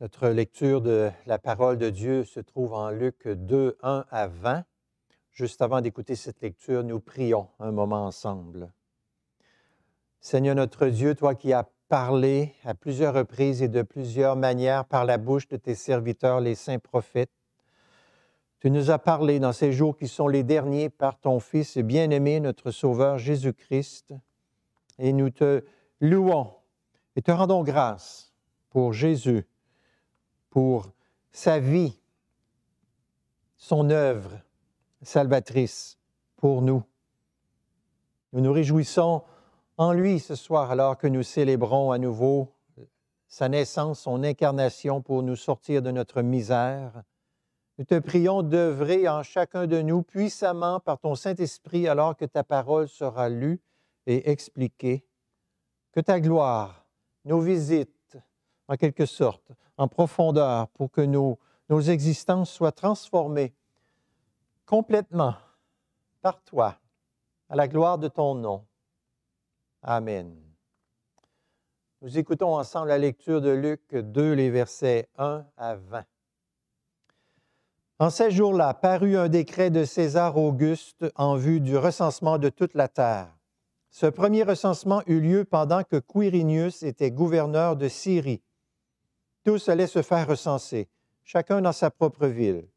Notre lecture de la parole de Dieu se trouve en Luc 2, 1 à 20. Juste avant d'écouter cette lecture, nous prions un moment ensemble. Seigneur notre Dieu, toi qui as parlé à plusieurs reprises et de plusieurs manières par la bouche de tes serviteurs, les saints prophètes, tu nous as parlé dans ces jours qui sont les derniers par ton Fils bien-aimé, notre Sauveur Jésus-Christ, et nous te louons et te rendons grâce pour Jésus pour sa vie, son œuvre salvatrice pour nous. Nous nous réjouissons en lui ce soir alors que nous célébrons à nouveau sa naissance, son incarnation pour nous sortir de notre misère. Nous te prions d'œuvrer en chacun de nous puissamment par ton Saint-Esprit alors que ta parole sera lue et expliquée. Que ta gloire nous visite en quelque sorte, en profondeur, pour que nos, nos existences soient transformées complètement par toi, à la gloire de ton nom. Amen. Nous écoutons ensemble la lecture de Luc 2, les versets 1 à 20. En ces jours-là parut un décret de César Auguste en vue du recensement de toute la terre. Ce premier recensement eut lieu pendant que Quirinius était gouverneur de Syrie. Tous allaient se faire recenser, chacun dans sa propre ville.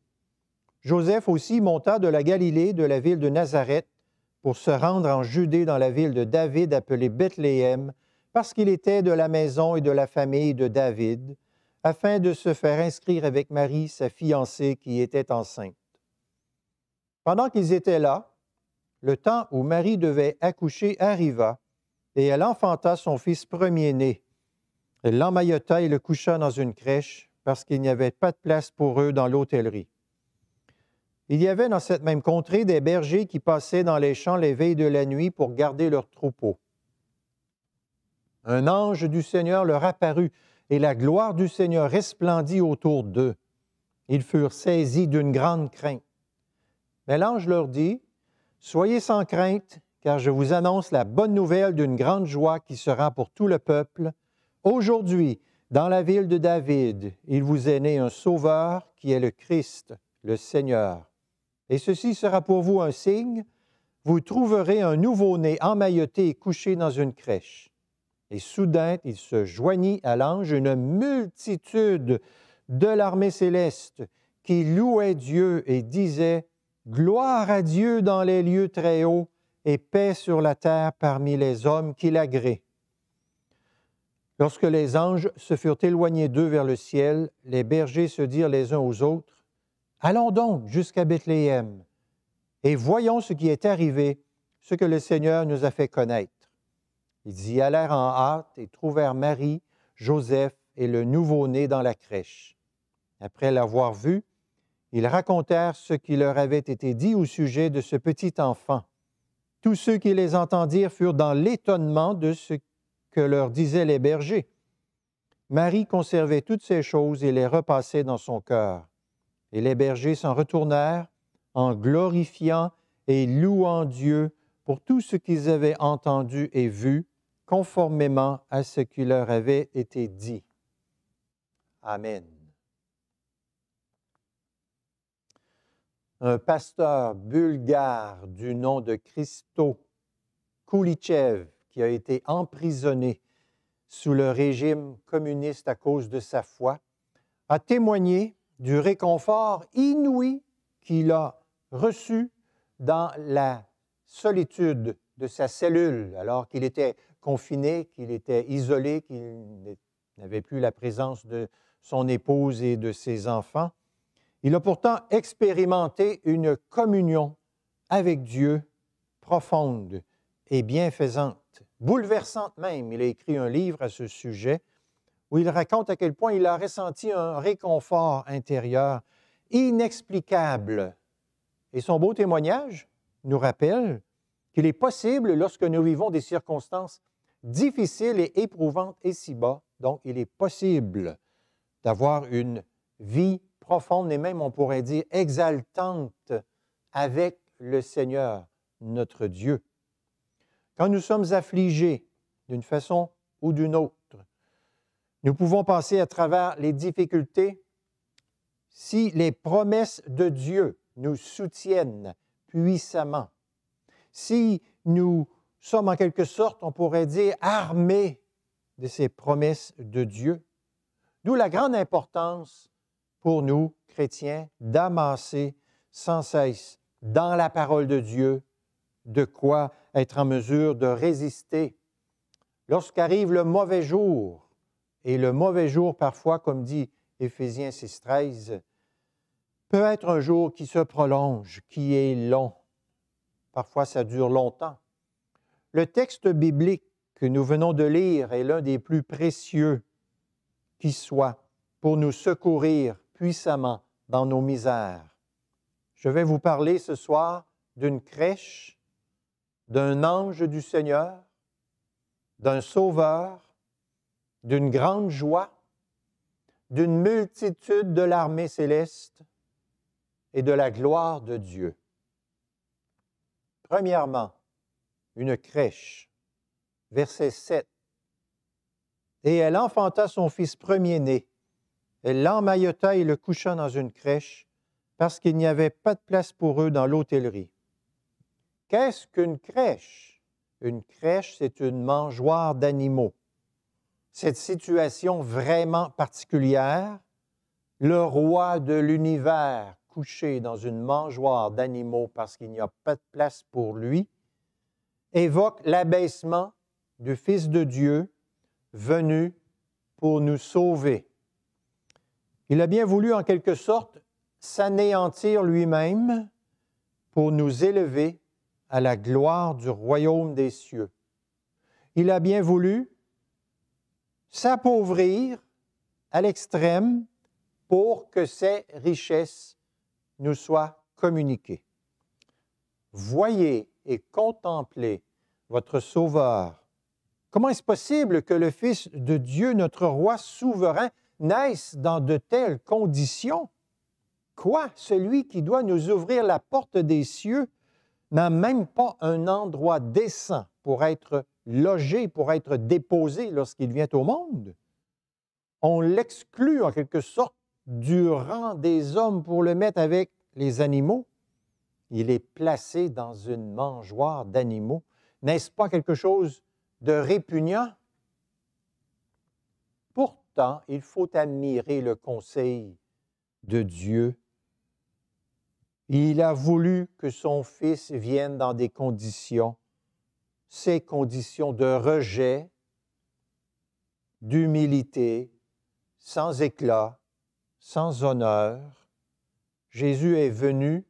Joseph aussi monta de la Galilée, de la ville de Nazareth, pour se rendre en Judée dans la ville de David appelée Bethléem, parce qu'il était de la maison et de la famille de David, afin de se faire inscrire avec Marie, sa fiancée, qui était enceinte. Pendant qu'ils étaient là, le temps où Marie devait accoucher arriva, et elle enfanta son fils premier-né. Elle l'emmaillota et le coucha dans une crèche parce qu'il n'y avait pas de place pour eux dans l'hôtellerie. Il y avait dans cette même contrée des bergers qui passaient dans les champs les veilles de la nuit pour garder leurs troupeaux. Un ange du Seigneur leur apparut, et la gloire du Seigneur resplendit autour d'eux. Ils furent saisis d'une grande crainte. Mais l'ange leur dit, Soyez sans crainte, car je vous annonce la bonne nouvelle d'une grande joie qui sera pour tout le peuple. Aujourd'hui, dans la ville de David, il vous est né un Sauveur qui est le Christ, le Seigneur. Et ceci sera pour vous un signe, vous trouverez un nouveau-né emmailloté et couché dans une crèche. Et soudain, il se joignit à l'ange une multitude de l'armée céleste qui louait Dieu et disait Gloire à Dieu dans les lieux très hauts et paix sur la terre parmi les hommes qui l'agréent. Lorsque les anges se furent éloignés d'eux vers le ciel, les bergers se dirent les uns aux autres, Allons donc jusqu'à Bethléem et voyons ce qui est arrivé, ce que le Seigneur nous a fait connaître. Ils y allèrent en hâte et trouvèrent Marie, Joseph et le nouveau-né dans la crèche. Après l'avoir vu, ils racontèrent ce qui leur avait été dit au sujet de ce petit enfant. Tous ceux qui les entendirent furent dans l'étonnement de ce que leur disaient les bergers. Marie conservait toutes ces choses et les repassait dans son cœur. Et les bergers s'en retournèrent en glorifiant et louant Dieu pour tout ce qu'ils avaient entendu et vu, conformément à ce qui leur avait été dit. Amen. Un pasteur bulgare du nom de Christo Kulichev qui a été emprisonné sous le régime communiste à cause de sa foi, a témoigné du réconfort inouï qu'il a reçu dans la solitude de sa cellule, alors qu'il était confiné, qu'il était isolé, qu'il n'avait plus la présence de son épouse et de ses enfants. Il a pourtant expérimenté une communion avec Dieu profonde et bienfaisante bouleversante même. Il a écrit un livre à ce sujet où il raconte à quel point il a ressenti un réconfort intérieur inexplicable. Et son beau témoignage nous rappelle qu'il est possible, lorsque nous vivons des circonstances difficiles et éprouvantes et si bas, donc il est possible d'avoir une vie profonde et même, on pourrait dire, exaltante avec le Seigneur, notre Dieu. Quand nous sommes affligés d'une façon ou d'une autre, nous pouvons passer à travers les difficultés si les promesses de Dieu nous soutiennent puissamment. Si nous sommes en quelque sorte, on pourrait dire, armés de ces promesses de Dieu, d'où la grande importance pour nous, chrétiens, d'amasser sans cesse dans la parole de Dieu de quoi être en mesure de résister. Lorsqu'arrive le mauvais jour, et le mauvais jour parfois, comme dit Éphésiens 6.13, peut être un jour qui se prolonge, qui est long. Parfois, ça dure longtemps. Le texte biblique que nous venons de lire est l'un des plus précieux qui soit pour nous secourir puissamment dans nos misères. Je vais vous parler ce soir d'une crèche d'un ange du Seigneur, d'un sauveur, d'une grande joie, d'une multitude de l'armée céleste et de la gloire de Dieu. Premièrement, une crèche, verset 7. Et elle enfanta son fils premier-né. Elle l'emmaillota et le coucha dans une crèche, parce qu'il n'y avait pas de place pour eux dans l'hôtellerie. Qu'est-ce qu'une crèche? Une crèche, c'est une mangeoire d'animaux. Cette situation vraiment particulière, le roi de l'univers couché dans une mangeoire d'animaux parce qu'il n'y a pas de place pour lui, évoque l'abaissement du Fils de Dieu venu pour nous sauver. Il a bien voulu en quelque sorte s'anéantir lui-même pour nous élever à la gloire du royaume des cieux. Il a bien voulu s'appauvrir à l'extrême pour que ses richesses nous soient communiquées. Voyez et contemplez votre Sauveur. Comment est-ce possible que le Fils de Dieu, notre Roi souverain, naisse dans de telles conditions? Quoi, celui qui doit nous ouvrir la porte des cieux n'a même pas un endroit décent pour être logé, pour être déposé lorsqu'il vient au monde, on l'exclut en quelque sorte du rang des hommes pour le mettre avec les animaux. Il est placé dans une mangeoire d'animaux. N'est-ce pas quelque chose de répugnant? Pourtant, il faut admirer le conseil de Dieu il a voulu que son fils vienne dans des conditions, ces conditions de rejet, d'humilité, sans éclat, sans honneur. Jésus est venu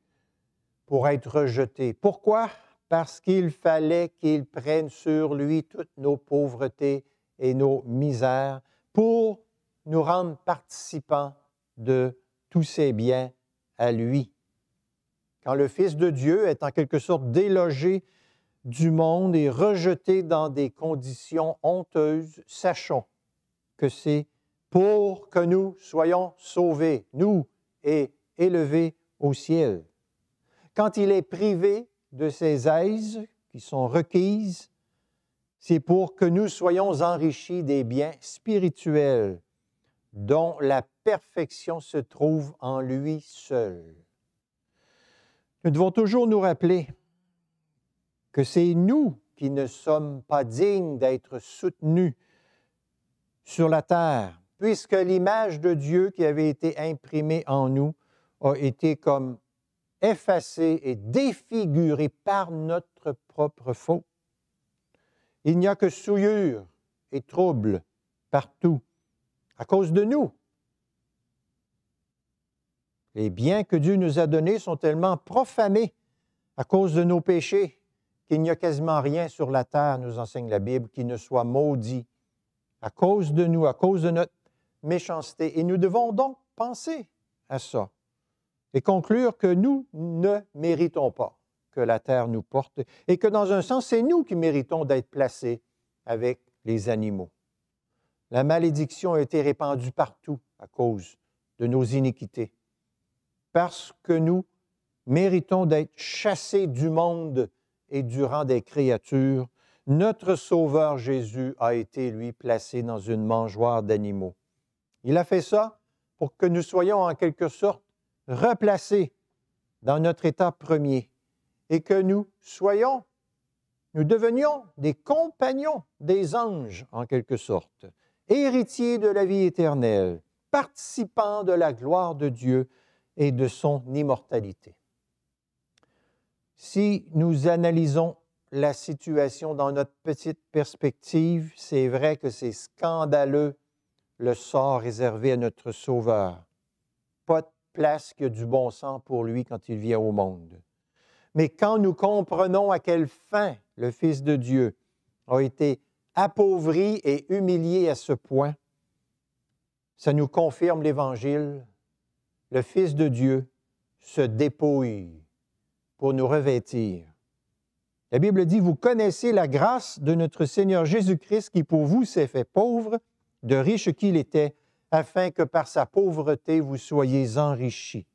pour être rejeté. Pourquoi? Parce qu'il fallait qu'il prenne sur lui toutes nos pauvretés et nos misères pour nous rendre participants de tous ses biens à lui quand le Fils de Dieu est en quelque sorte délogé du monde et rejeté dans des conditions honteuses, sachons que c'est pour que nous soyons sauvés, nous, et élevés au ciel. Quand il est privé de ses aises qui sont requises, c'est pour que nous soyons enrichis des biens spirituels dont la perfection se trouve en lui seul. Nous devons toujours nous rappeler que c'est nous qui ne sommes pas dignes d'être soutenus sur la terre, puisque l'image de Dieu qui avait été imprimée en nous a été comme effacée et défigurée par notre propre faux. Il n'y a que souillure et trouble partout à cause de nous, les biens que Dieu nous a donnés sont tellement profanés à cause de nos péchés qu'il n'y a quasiment rien sur la terre, nous enseigne la Bible, qui ne soit maudit à cause de nous, à cause de notre méchanceté. Et nous devons donc penser à ça et conclure que nous ne méritons pas que la terre nous porte et que dans un sens, c'est nous qui méritons d'être placés avec les animaux. La malédiction a été répandue partout à cause de nos iniquités parce que nous méritons d'être chassés du monde et du rang des créatures, notre Sauveur Jésus a été, lui, placé dans une mangeoire d'animaux. Il a fait ça pour que nous soyons en quelque sorte replacés dans notre état premier et que nous soyons, nous devenions des compagnons des anges, en quelque sorte, héritiers de la vie éternelle, participants de la gloire de Dieu, et de son immortalité. Si nous analysons la situation dans notre petite perspective, c'est vrai que c'est scandaleux le sort réservé à notre Sauveur. Pas de place que du bon sang pour lui quand il vient au monde. Mais quand nous comprenons à quelle fin le Fils de Dieu a été appauvri et humilié à ce point, ça nous confirme l'Évangile le Fils de Dieu se dépouille pour nous revêtir. La Bible dit, vous connaissez la grâce de notre Seigneur Jésus-Christ qui pour vous s'est fait pauvre, de riche qu'il était, afin que par sa pauvreté vous soyez enrichis.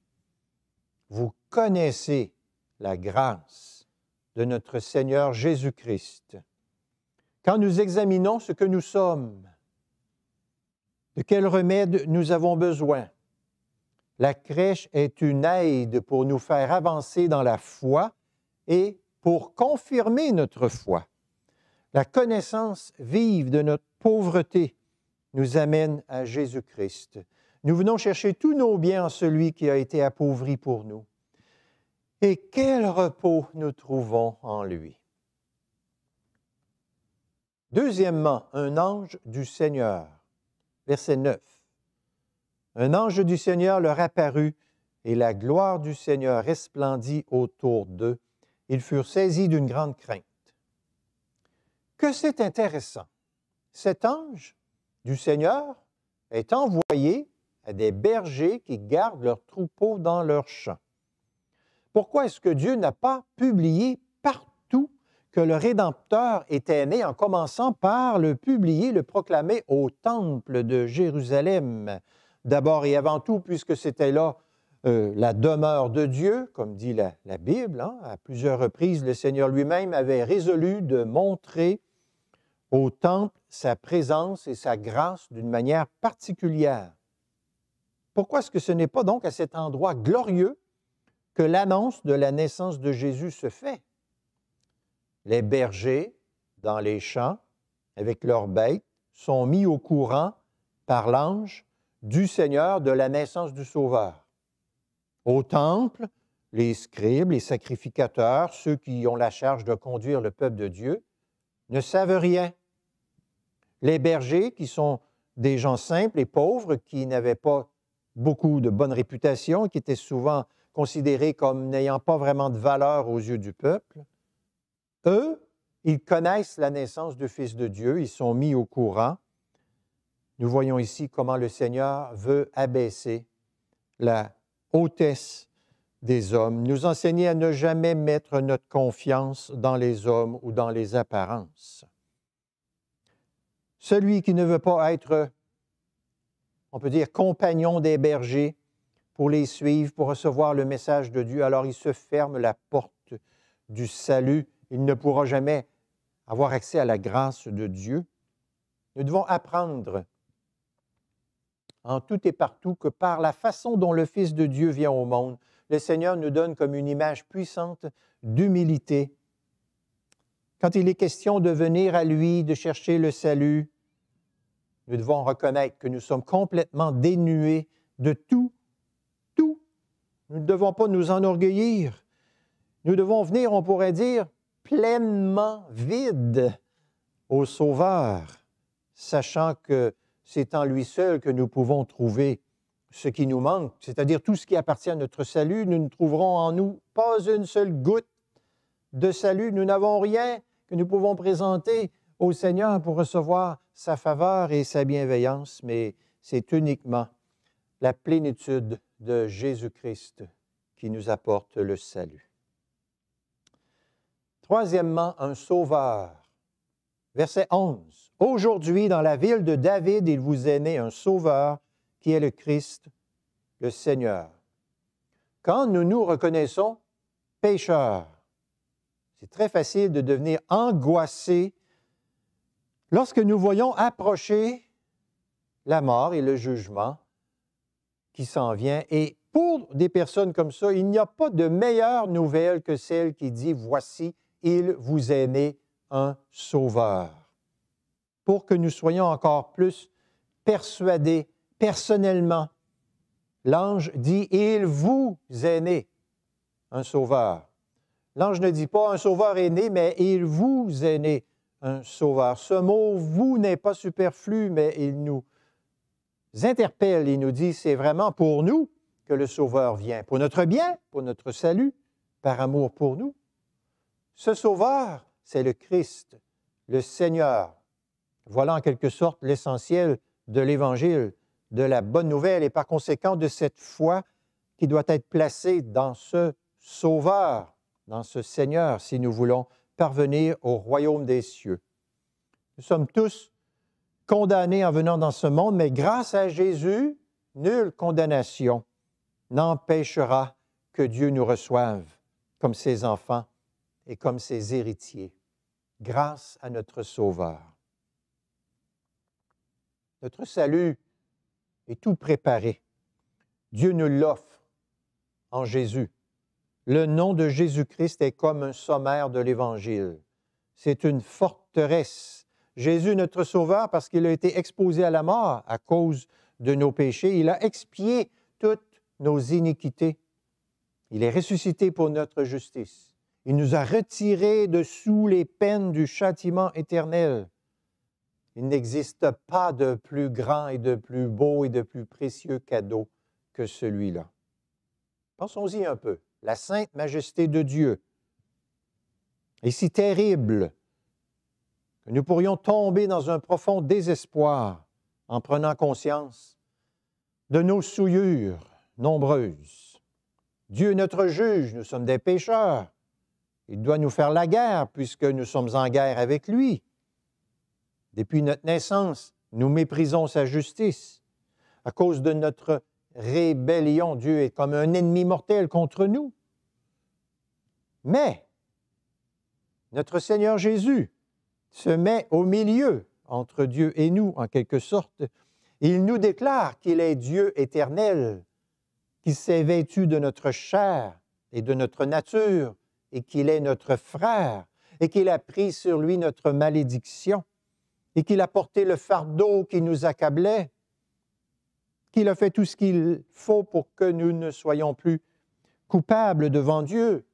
Vous connaissez la grâce de notre Seigneur Jésus-Christ. Quand nous examinons ce que nous sommes, de quel remède nous avons besoin, la crèche est une aide pour nous faire avancer dans la foi et pour confirmer notre foi. La connaissance vive de notre pauvreté nous amène à Jésus-Christ. Nous venons chercher tous nos biens en celui qui a été appauvri pour nous. Et quel repos nous trouvons en lui. Deuxièmement, un ange du Seigneur. Verset 9. Un ange du Seigneur leur apparut, et la gloire du Seigneur resplendit autour d'eux. Ils furent saisis d'une grande crainte. Que c'est intéressant. Cet ange du Seigneur est envoyé à des bergers qui gardent leurs troupeaux dans leurs champs. Pourquoi est-ce que Dieu n'a pas publié partout que le Rédempteur était né en commençant par le publier, le proclamer au temple de Jérusalem? d'abord et avant tout, puisque c'était là euh, la demeure de Dieu, comme dit la, Bible. Hein, à plusieurs reprises, le Seigneur lui-même avait résolu de montrer au temple sa présence et sa grâce d'une manière particulière. Pourquoi est-ce que ce n'est pas donc à cet endroit glorieux que l'annonce de la naissance de Jésus se fait? Les bergers, dans les champs, avec leurs bêtes, sont mis au courant par l'ange du Seigneur, de la naissance du Sauveur. Au temple, les scribes, les sacrificateurs, ceux qui ont la charge de conduire le peuple de Dieu, ne savent rien. Les bergers, qui sont des gens simples et pauvres, qui n'avaient pas beaucoup de bonne réputation, qui étaient souvent considérés comme n'ayant pas vraiment de valeur aux yeux du peuple, eux, ils connaissent la naissance du Fils de Dieu, ils sont mis au courant, nous voyons ici comment le Seigneur veut abaisser la hautesse des hommes, nous enseigner à ne jamais mettre notre confiance dans les hommes ou dans les apparences. Celui qui ne veut pas être, on peut dire, compagnon des bergers pour les suivre, pour recevoir le message de Dieu, alors il se ferme la porte du salut. Il ne pourra jamais avoir accès à la grâce de Dieu. Nous devons apprendre en tout et partout que par la façon dont le Fils de Dieu vient au monde, le Seigneur nous donne comme une image puissante d'humilité. Quand il est question de venir à lui, de chercher le salut, nous devons reconnaître que nous sommes complètement dénués de tout, tout. Nous ne devons pas nous enorgueillir. Nous devons venir, on pourrait dire, pleinement vides au Sauveur, sachant que c'est en lui seul que nous pouvons trouver ce qui nous manque, c'est-à-dire tout ce qui appartient à notre salut. Nous ne trouverons en nous pas une seule goutte de salut. Nous n'avons rien que nous pouvons présenter au Seigneur pour recevoir sa faveur et sa bienveillance, mais c'est uniquement la plénitude de Jésus-Christ qui nous apporte le salut. Troisièmement, un sauveur Verset 11. Aujourd'hui, dans la ville de David, il vous est né un sauveur qui est le Christ, le Seigneur. Quand nous nous reconnaissons pécheurs, c'est très facile de devenir angoissé lorsque nous voyons approcher la mort et le jugement qui s'en vient. Et pour des personnes comme ça, il n'y a pas de meilleure nouvelle que celle qui dit, voici, il vous est né un sauveur. Pour que nous soyons encore plus persuadés personnellement, l'ange dit, il vous est né un sauveur. L'ange ne dit pas un sauveur est né, mais il vous est né un sauveur. Ce mot vous n'est pas superflu, mais il nous interpelle, il nous dit c'est vraiment pour nous que le sauveur vient, pour notre bien, pour notre salut, par amour pour nous. Ce sauveur, c'est le Christ, le Seigneur. Voilà en quelque sorte l'essentiel de l'Évangile, de la bonne nouvelle et par conséquent de cette foi qui doit être placée dans ce Sauveur, dans ce Seigneur, si nous voulons parvenir au royaume des cieux. Nous sommes tous condamnés en venant dans ce monde, mais grâce à Jésus, nulle condamnation n'empêchera que Dieu nous reçoive comme ses enfants et comme ses héritiers grâce à notre Sauveur. Notre salut est tout préparé. Dieu nous l'offre en Jésus. Le nom de Jésus-Christ est comme un sommaire de l'Évangile. C'est une forteresse. Jésus, notre Sauveur, parce qu'il a été exposé à la mort à cause de nos péchés, il a expié toutes nos iniquités. Il est ressuscité pour notre justice. Il nous a retirés de sous les peines du châtiment éternel. Il n'existe pas de plus grand et de plus beau et de plus précieux cadeau que celui-là. Pensons-y un peu. La sainte majesté de Dieu est si terrible que nous pourrions tomber dans un profond désespoir en prenant conscience de nos souillures nombreuses. Dieu est notre juge, nous sommes des pécheurs. Il doit nous faire la guerre puisque nous sommes en guerre avec lui. Depuis notre naissance, nous méprisons sa justice. À cause de notre rébellion, Dieu est comme un ennemi mortel contre nous. Mais notre Seigneur Jésus se met au milieu entre Dieu et nous, en quelque sorte. Il nous déclare qu'il est Dieu éternel, qui s'est vêtu de notre chair et de notre nature, et qu'il est notre frère et qu'il a pris sur lui notre malédiction et qu'il a porté le fardeau qui nous accablait, qu'il a fait tout ce qu'il faut pour que nous ne soyons plus coupables devant Dieu.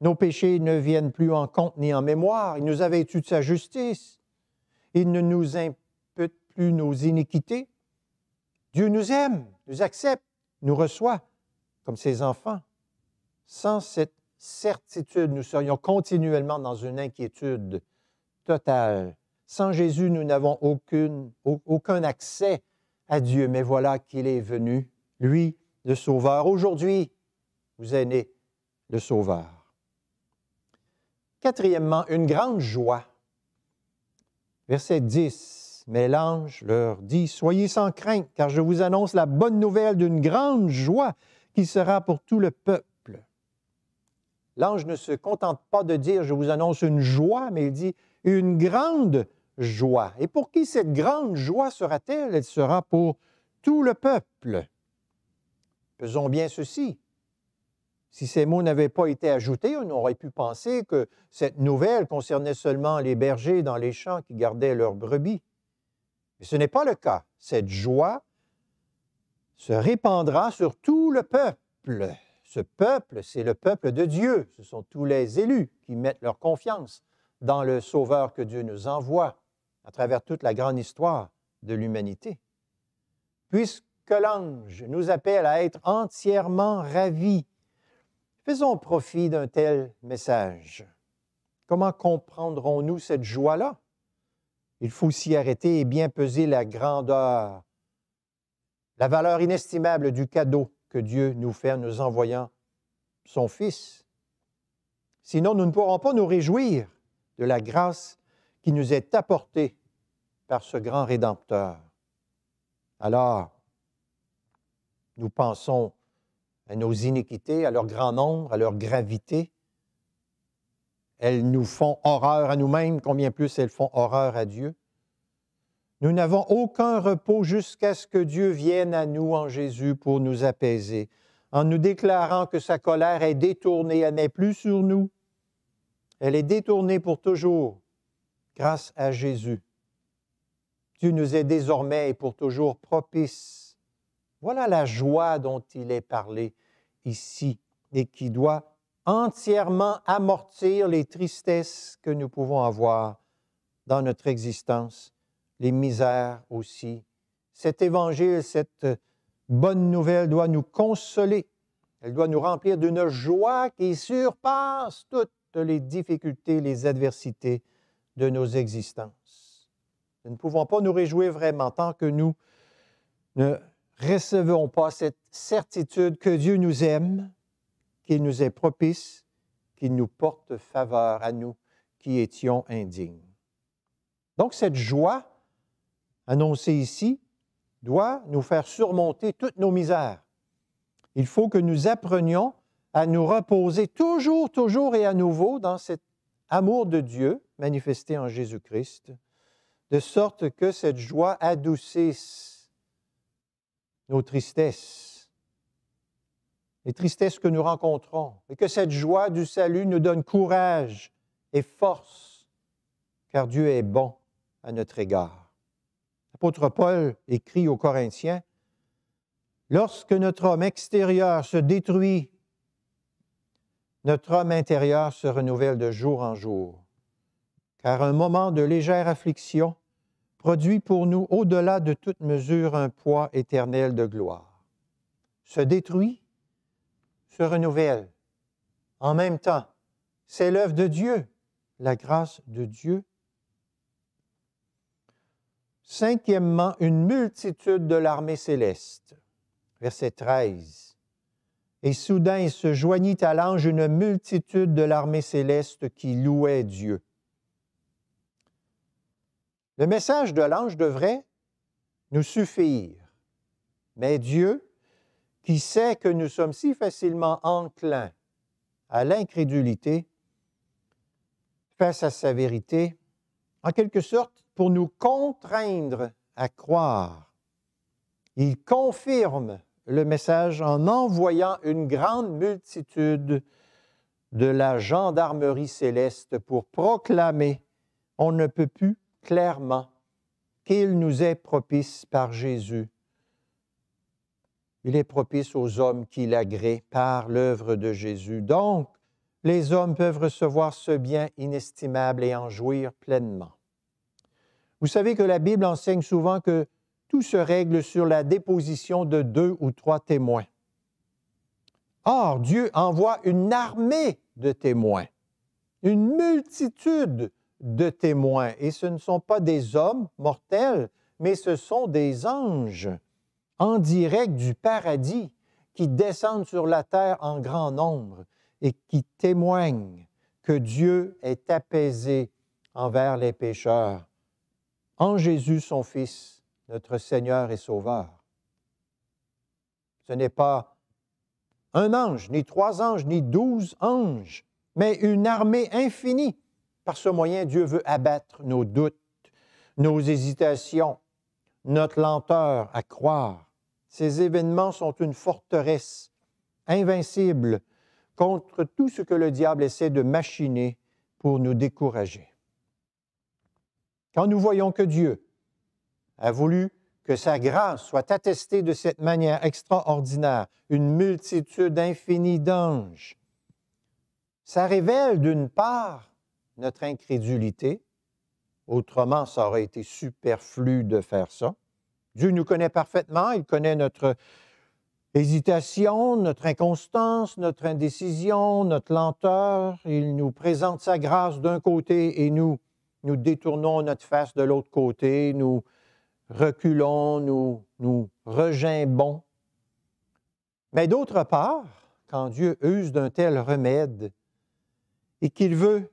Nos péchés ne viennent plus en compte ni en mémoire. Il nous avait étudié de sa justice. Il ne nous impute plus nos iniquités. Dieu nous aime, nous accepte, nous reçoit comme ses enfants. Sans cette certitude, nous serions continuellement dans une inquiétude totale. Sans Jésus, nous n'avons aucun accès à Dieu, mais voilà qu'il est venu, lui, le Sauveur. Aujourd'hui, vous êtes né le Sauveur. Quatrièmement, une grande joie. Verset 10. Mais l'ange leur dit, Soyez sans crainte, car je vous annonce la bonne nouvelle d'une grande joie qui sera pour tout le peuple. L'ange ne se contente pas de dire je vous annonce une joie, mais il dit une grande joie. Et pour qui cette grande joie sera-t-elle Elle sera pour tout le peuple. Faisons bien ceci. Si ces mots n'avaient pas été ajoutés, on aurait pu penser que cette nouvelle concernait seulement les bergers dans les champs qui gardaient leurs brebis. Mais ce n'est pas le cas. Cette joie se répandra sur tout le peuple. Ce peuple, c'est le peuple de Dieu. Ce sont tous les élus qui mettent leur confiance dans le Sauveur que Dieu nous envoie à travers toute la grande histoire de l'humanité. Puisque l'ange nous appelle à être entièrement ravis, faisons profit d'un tel message. Comment comprendrons-nous cette joie-là? Il faut s'y arrêter et bien peser la grandeur, la valeur inestimable du cadeau que Dieu nous fait en nous envoyant son Fils. Sinon, nous ne pourrons pas nous réjouir de la grâce qui nous est apportée par ce grand Rédempteur. Alors, nous pensons à nos iniquités, à leur grand nombre, à leur gravité. Elles nous font horreur à nous-mêmes, combien plus elles font horreur à Dieu. Nous n'avons aucun repos jusqu'à ce que Dieu vienne à nous en Jésus pour nous apaiser, en nous déclarant que sa colère est détournée, elle n'est plus sur nous. Elle est détournée pour toujours grâce à Jésus. Dieu nous est désormais et pour toujours propice. Voilà la joie dont il est parlé ici et qui doit entièrement amortir les tristesses que nous pouvons avoir dans notre existence les misères aussi. Cet évangile, cette euh, bonne nouvelle doit nous consoler. Elle doit nous remplir d'une joie qui surpasse toutes les difficultés, les adversités de nos existences. Nous ne pouvons pas nous réjouir vraiment tant que nous ne recevons pas cette certitude que Dieu nous aime, qu'il nous est propice, qu'il nous porte faveur à nous qui étions indignes. Donc cette joie annoncé ici doit nous faire surmonter toutes nos misères. Il faut que nous apprenions à nous reposer toujours, toujours et à nouveau dans cet amour de Dieu manifesté en Jésus-Christ, de sorte que cette joie adoucisse nos tristesses, les tristesses que nous rencontrons, et que cette joie du salut nous donne courage et force, car Dieu est bon à notre égard. Paul écrit aux Corinthiens, Lorsque notre homme extérieur se détruit, notre homme intérieur se renouvelle de jour en jour, car un moment de légère affliction produit pour nous au-delà de toute mesure un poids éternel de gloire. Se détruit, se renouvelle. En même temps, c'est l'œuvre de Dieu, la grâce de Dieu Cinquièmement, une multitude de l'armée céleste. Verset 13. Et soudain se joignit à l'ange une multitude de l'armée céleste qui louait Dieu. Le message de l'ange devrait nous suffire. Mais Dieu, qui sait que nous sommes si facilement enclins à l'incrédulité face à sa vérité, en quelque sorte, pour nous contraindre à croire. Il confirme le message en envoyant une grande multitude de la gendarmerie céleste pour proclamer, on ne peut plus clairement, qu'il nous est propice par Jésus. Il est propice aux hommes qui l'agréent par l'œuvre de Jésus. Donc, les hommes peuvent recevoir ce bien inestimable et en jouir pleinement. Vous savez que la Bible enseigne souvent que tout se règle sur la déposition de deux ou trois témoins. Or, Dieu envoie une armée de témoins, une multitude de témoins, et ce ne sont pas des hommes mortels, mais ce sont des anges en direct du paradis qui descendent sur la terre en grand nombre et qui témoignent que Dieu est apaisé envers les pécheurs en Jésus son Fils, notre Seigneur et Sauveur. Ce n'est pas un ange, ni trois anges, ni douze anges, mais une armée infinie. Par ce moyen, Dieu veut abattre nos doutes, nos hésitations, notre lenteur à croire. Ces événements sont une forteresse invincible contre tout ce que le diable essaie de machiner pour nous décourager. Quand nous voyons que Dieu a voulu que sa grâce soit attestée de cette manière extraordinaire, une multitude infinie d'anges, ça révèle d'une part notre incrédulité, autrement ça aurait été superflu de faire ça. Dieu nous connaît parfaitement, il connaît notre hésitation, notre inconstance, notre indécision, notre lenteur, il nous présente sa grâce d'un côté et nous nous détournons notre face de l'autre côté, nous reculons, nous, nous regimbons. Mais d'autre part, quand Dieu use d'un tel remède et qu'il veut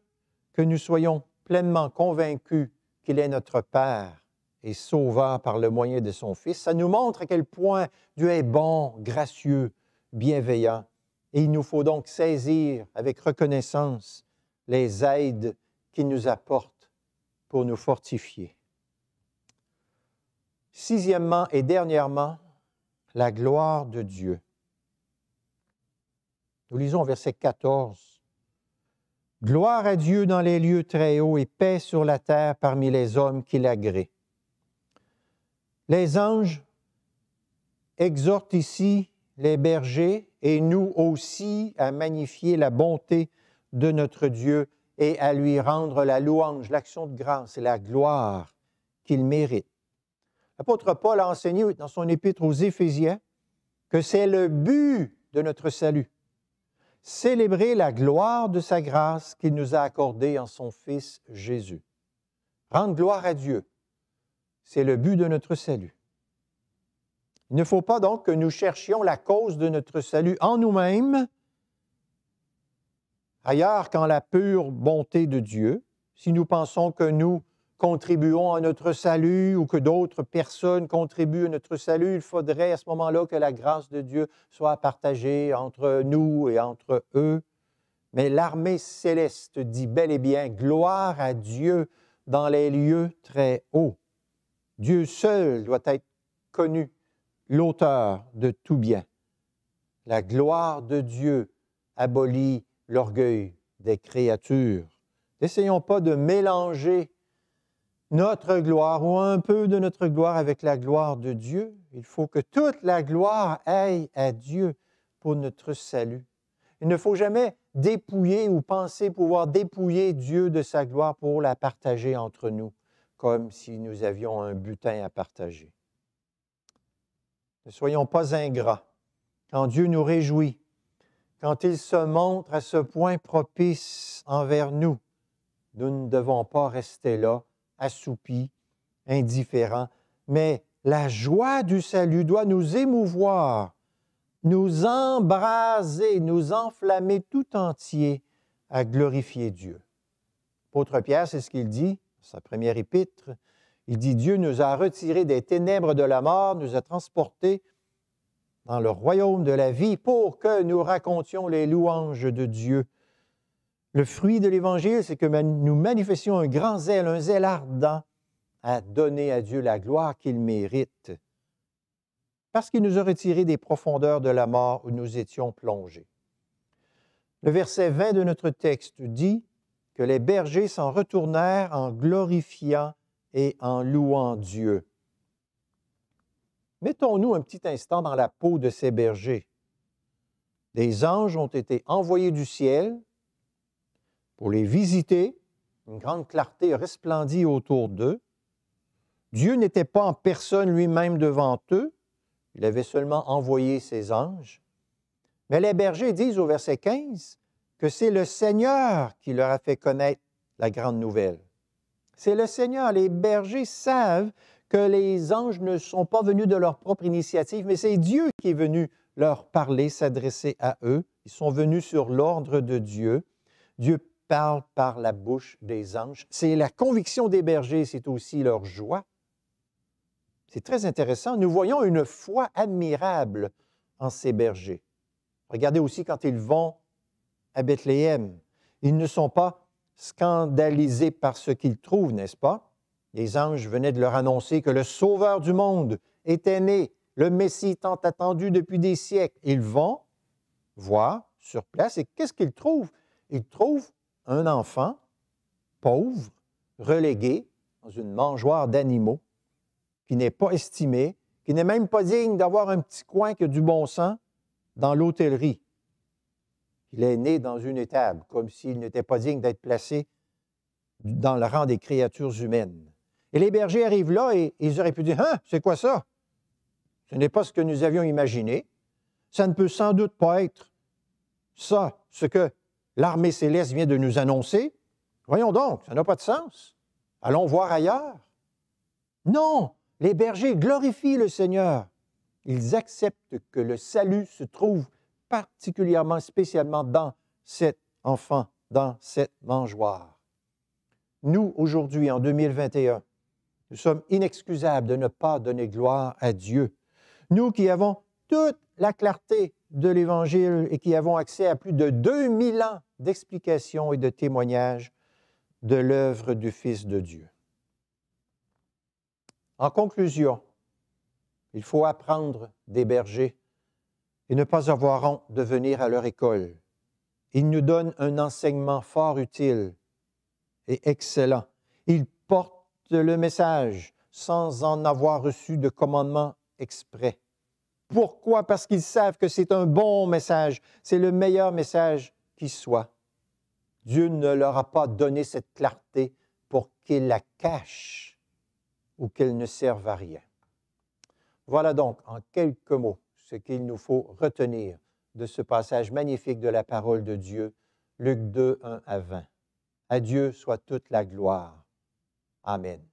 que nous soyons pleinement convaincus qu'il est notre Père et Sauveur par le moyen de son Fils, ça nous montre à quel point Dieu est bon, gracieux, bienveillant. Et il nous faut donc saisir avec reconnaissance les aides qu'il nous apporte pour nous fortifier. Sixièmement et dernièrement, la gloire de Dieu. Nous lisons verset 14. Gloire à Dieu dans les lieux très hauts et paix sur la terre parmi les hommes qui l'agréent. Les anges exhortent ici les bergers et nous aussi à magnifier la bonté de notre Dieu et à lui rendre la louange, l'action de grâce et la gloire qu'il mérite. L'apôtre Paul a enseigné dans son épître aux Éphésiens que c'est le but de notre salut, célébrer la gloire de sa grâce qu'il nous a accordée en son Fils Jésus. Rendre gloire à Dieu, c'est le but de notre salut. Il ne faut pas donc que nous cherchions la cause de notre salut en nous-mêmes, Ailleurs, quand la pure bonté de Dieu, si nous pensons que nous contribuons à notre salut ou que d'autres personnes contribuent à notre salut, il faudrait à ce moment-là que la grâce de Dieu soit partagée entre nous et entre eux. Mais l'armée céleste dit bel et bien gloire à Dieu dans les lieux très hauts. Dieu seul doit être connu, l'auteur de tout bien. La gloire de Dieu abolit l'orgueil des créatures. N'essayons pas de mélanger notre gloire ou un peu de notre gloire avec la gloire de Dieu. Il faut que toute la gloire aille à Dieu pour notre salut. Il ne faut jamais dépouiller ou penser pouvoir dépouiller Dieu de sa gloire pour la partager entre nous, comme si nous avions un butin à partager. Ne soyons pas ingrats. Quand Dieu nous réjouit, quand il se montre à ce point propice envers nous, nous ne devons pas rester là, assoupis, indifférents, mais la joie du salut doit nous émouvoir, nous embraser, nous enflammer tout entier à glorifier Dieu. L'apôtre Pierre, c'est ce qu'il dit, sa première épître. Il dit Dieu nous a retirés des ténèbres de la mort, nous a transportés dans le royaume de la vie pour que nous racontions les louanges de Dieu. Le fruit de l'Évangile, c'est que nous manifestions un grand zèle, un zèle ardent à donner à Dieu la gloire qu'il mérite, parce qu'il nous a retirés des profondeurs de la mort où nous étions plongés. Le verset 20 de notre texte dit que les bergers s'en retournèrent en glorifiant et en louant Dieu. Mettons-nous un petit instant dans la peau de ces bergers. Des anges ont été envoyés du ciel pour les visiter. Une grande clarté resplendit autour d'eux. Dieu n'était pas en personne lui-même devant eux. Il avait seulement envoyé ses anges. Mais les bergers disent au verset 15 que c'est le Seigneur qui leur a fait connaître la grande nouvelle. C'est le Seigneur. Les bergers savent que les anges ne sont pas venus de leur propre initiative, mais c'est Dieu qui est venu leur parler, s'adresser à eux. Ils sont venus sur l'ordre de Dieu. Dieu parle par la bouche des anges. C'est la conviction des bergers, c'est aussi leur joie. C'est très intéressant. Nous voyons une foi admirable en ces bergers. Regardez aussi quand ils vont à Bethléem. Ils ne sont pas scandalisés par ce qu'ils trouvent, n'est-ce pas? Les anges venaient de leur annoncer que le Sauveur du monde était né, le Messie tant attendu depuis des siècles. Ils vont voir sur place et qu'est-ce qu'ils trouvent? Ils trouvent un enfant pauvre, relégué dans une mangeoire d'animaux, qui n'est pas estimé, qui n'est même pas digne d'avoir un petit coin qui a du bon sang dans l'hôtellerie. Il est né dans une étable, comme s'il n'était pas digne d'être placé dans le rang des créatures humaines. Et les bergers arrivent là et, ils auraient pu dire Hein, c'est quoi ça Ce n'est pas ce que nous avions imaginé. Ça ne peut sans doute pas être ça, ce que l'armée céleste vient de nous annoncer. Voyons donc, ça n'a pas de sens. Allons voir ailleurs. Non, les bergers glorifient le Seigneur. Ils acceptent que le salut se trouve particulièrement, spécialement dans cet enfant, dans cette mangeoire. Nous, aujourd'hui, en 2021, nous sommes inexcusables de ne pas donner gloire à Dieu. Nous qui avons toute la clarté de l'Évangile et qui avons accès à plus de 2000 ans d'explications et de témoignages de l'œuvre du Fils de Dieu. En conclusion, il faut apprendre des bergers et ne pas avoir honte de venir à leur école. Ils nous donnent un enseignement fort utile et excellent. Ils portent le message sans en avoir reçu de commandement exprès. Pourquoi? Parce qu'ils savent que c'est un bon message, c'est le meilleur message qui soit. Dieu ne leur a pas donné cette clarté pour qu'ils la cachent ou qu'elle ne serve à rien. Voilà donc en quelques mots ce qu'il nous faut retenir de ce passage magnifique de la parole de Dieu, Luc 2, 1 à 20. À Dieu soit toute la gloire 아멘.